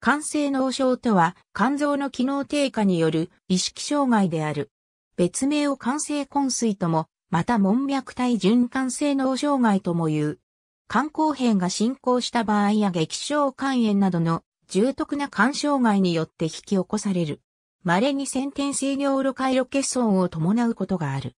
肝性脳症とは肝臓の機能低下による意識障害である。別名を肝性昏睡とも、また門脈体循環性脳障害とも言う。肝硬変が進行した場合や激症肝炎などの重篤な肝障害によって引き起こされる。稀に先天性尿路回路欠損を伴うことがある。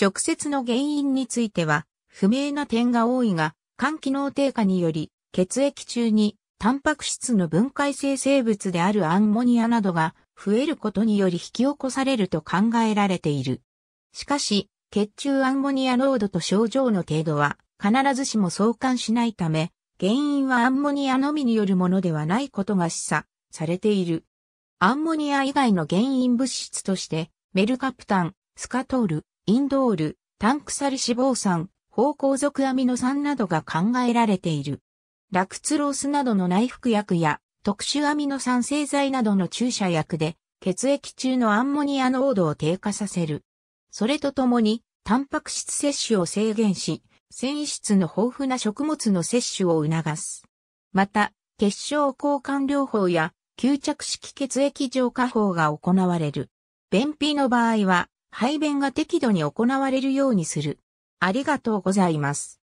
直接の原因については不明な点が多いが、肝機能低下により血液中にタンパク質の分解性生物であるアンモニアなどが増えることにより引き起こされると考えられている。しかし、血中アンモニア濃度と症状の程度は必ずしも相関しないため、原因はアンモニアのみによるものではないことが示唆されている。アンモニア以外の原因物質として、メルカプタン、スカトール、インドール、タンクサリ脂肪酸、芳香族アミノ酸などが考えられている。ラクツロースなどの内服薬や特殊アミノ酸製剤などの注射薬で血液中のアンモニア濃度を低下させる。それとともに、タンパク質摂取を制限し、繊維質の豊富な食物の摂取を促す。また、血小交換療法や吸着式血液浄化法が行われる。便秘の場合は、排便が適度に行われるようにする。ありがとうございます。